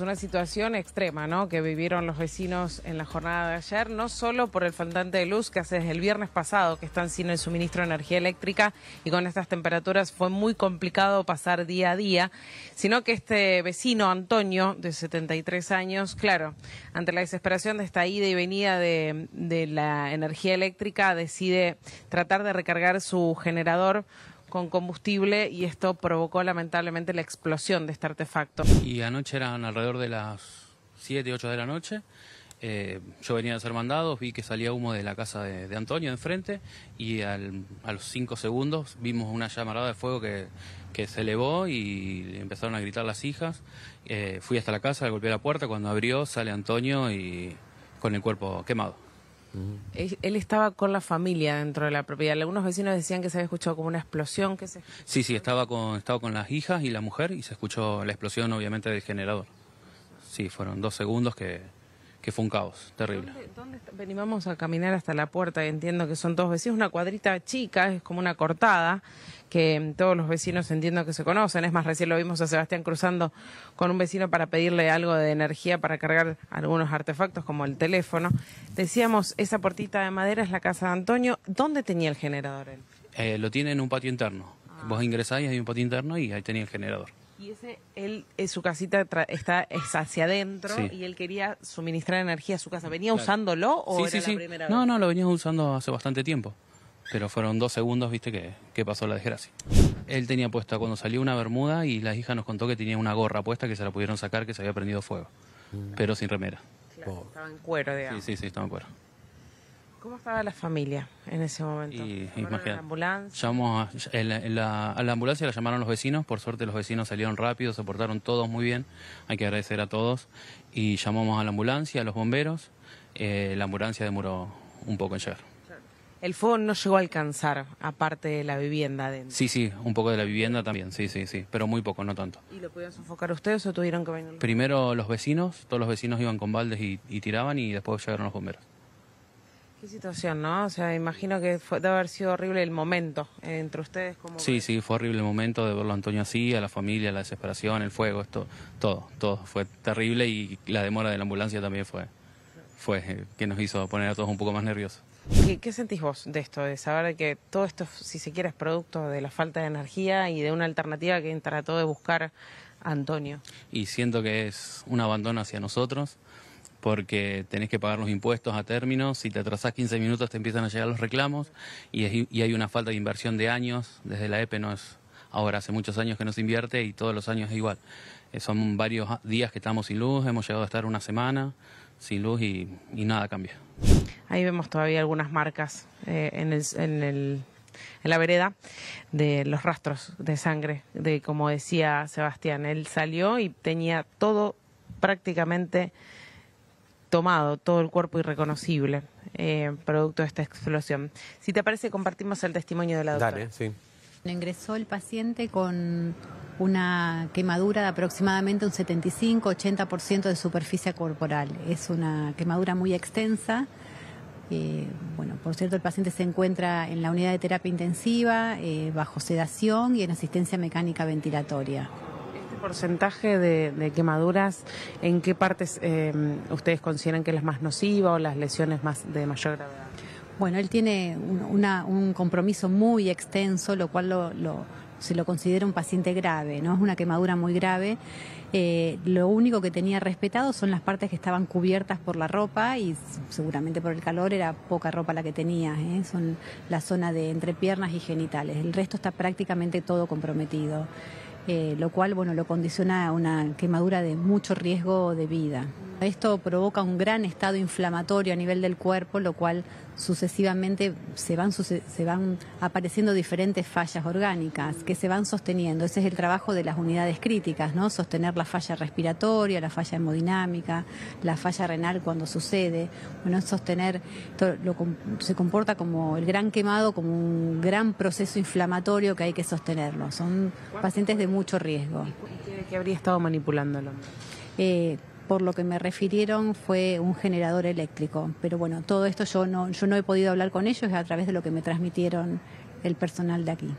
una situación extrema, ¿no? Que vivieron los vecinos en la jornada de ayer, no solo por el faltante de luz que hace desde el viernes pasado que están sin el suministro de energía eléctrica y con estas temperaturas fue muy complicado pasar día a día, sino que este vecino Antonio de 73 años, claro, ante la desesperación de esta ida y venida de, de la energía eléctrica, decide tratar de recargar su generador con combustible y esto provocó lamentablemente la explosión de este artefacto. Y anoche eran alrededor de las 7, 8 de la noche. Eh, yo venía de ser mandado, vi que salía humo de la casa de, de Antonio enfrente y a los 5 segundos vimos una llamarada de fuego que, que, se elevó y empezaron a gritar las hijas. Eh, fui hasta la casa, le golpeé la puerta, cuando abrió sale Antonio y con el cuerpo quemado. Él, estaba con la familia dentro de la propiedad. Algunos vecinos decían que se había escuchado como una explosión. Que se... Sí, sí, estaba con, estaba con las hijas y la mujer y se escuchó la explosión, obviamente, del generador. Sí, fueron dos segundos que, que fue un caos terrible. ¿Dónde, Venimos a caminar hasta la puerta y entiendo que son dos vecinos, una cuadrita chica, es como una cortada, que todos los vecinos entiendo que se conocen. Es más, recién lo vimos a Sebastián cruzando con un vecino para pedirle algo de energía para cargar algunos artefactos como el teléfono. Decíamos, esa portita de madera es la casa de Antonio. ¿Dónde tenía el generador él? Eh, lo tiene en un patio interno. Ah. Vos ingresáis y hay un patio interno y ahí tenía el generador. Y ese, él, eh, su casita está es hacia adentro y él quería suministrar energía a su casa. ¿Venía usándolo o era la primera vez? No, no, lo venía usando hace bastante tiempo pero fueron dos segundos, viste, que, pasó la desgracia. Él tenía puesta cuando salió una bermuda y la hija nos contó que tenía una gorra puesta que se la pudieron sacar, que se había prendido fuego, mm. pero sin remera. estaba en cuero, digamos. Sí, sí, sí, estaba en cuero. ¿Cómo estaba la familia en ese momento? Y, A la ambulancia? a, la, ambulancia la llamaron los vecinos. Por suerte, los vecinos salieron rápido, se portaron todos muy bien. Hay que agradecer a todos. Y llamamos a la ambulancia, a los bomberos. Eh, la ambulancia demoró un poco en llegar. El fuego no llegó a alcanzar, aparte de la vivienda adentro. Sí, sí, un poco de la vivienda también, sí, sí, sí, pero muy poco, no tanto. ¿Y lo pudieron sofocar ustedes o tuvieron que venir? Primero los vecinos, todos los vecinos iban con baldes y, tiraban y después llegaron los bomberos. Qué situación, ¿no? O sea, imagino que fue, debe haber sido horrible el momento entre ustedes. Como sí, sí, fue horrible el momento de verlo a Antonio así, a la familia, la desesperación, el fuego, esto, todo, todo. Fue terrible y la demora de la ambulancia también fue, fue eh, que nos hizo poner a todos un poco más nerviosos. ¿Qué, sentís vos de esto, de saber que todo esto, si se quiere, es producto de la falta de energía y de una alternativa que trató de buscar Antonio? Y siento que es un abandono hacia nosotros, porque tenés que pagar los impuestos a términos, si te atrasás 15 minutos te empiezan a llegar los reclamos y, hay una falta de inversión de años, desde la EPE no es ahora hace muchos años que no se invierte y todos los años es igual. Eh, son varios días que estamos sin luz, hemos llegado a estar una semana sin luz y nada cambia. Ahí vemos todavía algunas marcas eh, en, la vereda de los rastros de sangre, de como decía Sebastián, él salió y tenía todo prácticamente tomado, todo el cuerpo irreconocible, eh, producto de esta explosión. Si te parece, compartimos el testimonio de la doctora. Dale, sí. Ingresó el paciente con una quemadura de aproximadamente un 75-80% de superficie corporal. Es una quemadura muy extensa eh, bueno, por cierto, el paciente se encuentra en la unidad de terapia intensiva, eh, bajo sedación y en asistencia mecánica ventilatoria. ¿Este porcentaje de, quemaduras, en qué partes eh, ustedes consideran que es más nociva o las lesiones más de mayor gravedad? Bueno, él tiene un, un compromiso muy extenso, lo cual lo, lo se lo considera un paciente grave, ¿no? Es una quemadura muy grave. Eh, lo único que tenía respetado son las partes que estaban cubiertas por la ropa y seguramente por el calor era poca ropa la que tenía, ¿eh? son la zona de entre piernas y genitales. El resto está prácticamente todo comprometido lo cual bueno, lo condiciona a una quemadura de mucho riesgo de vida. Esto provoca un gran estado inflamatorio a nivel del cuerpo, lo cual sucesivamente se van, se van apareciendo diferentes fallas orgánicas que se van sosteniendo. Ese es el trabajo de las unidades críticas, ¿no? Sostener la falla respiratoria, la falla hemodinámica, la falla renal cuando sucede. Bueno, sostener, se comporta como el gran quemado, como un gran proceso inflamatorio que hay que sostenerlo. Son pacientes de muy mucho riesgo. ¿Y qué habría estado manipulando eh, por lo que me refirieron fue un generador eléctrico, pero bueno, todo esto yo no, yo no he podido hablar con ellos a través de lo que me transmitieron el personal de aquí.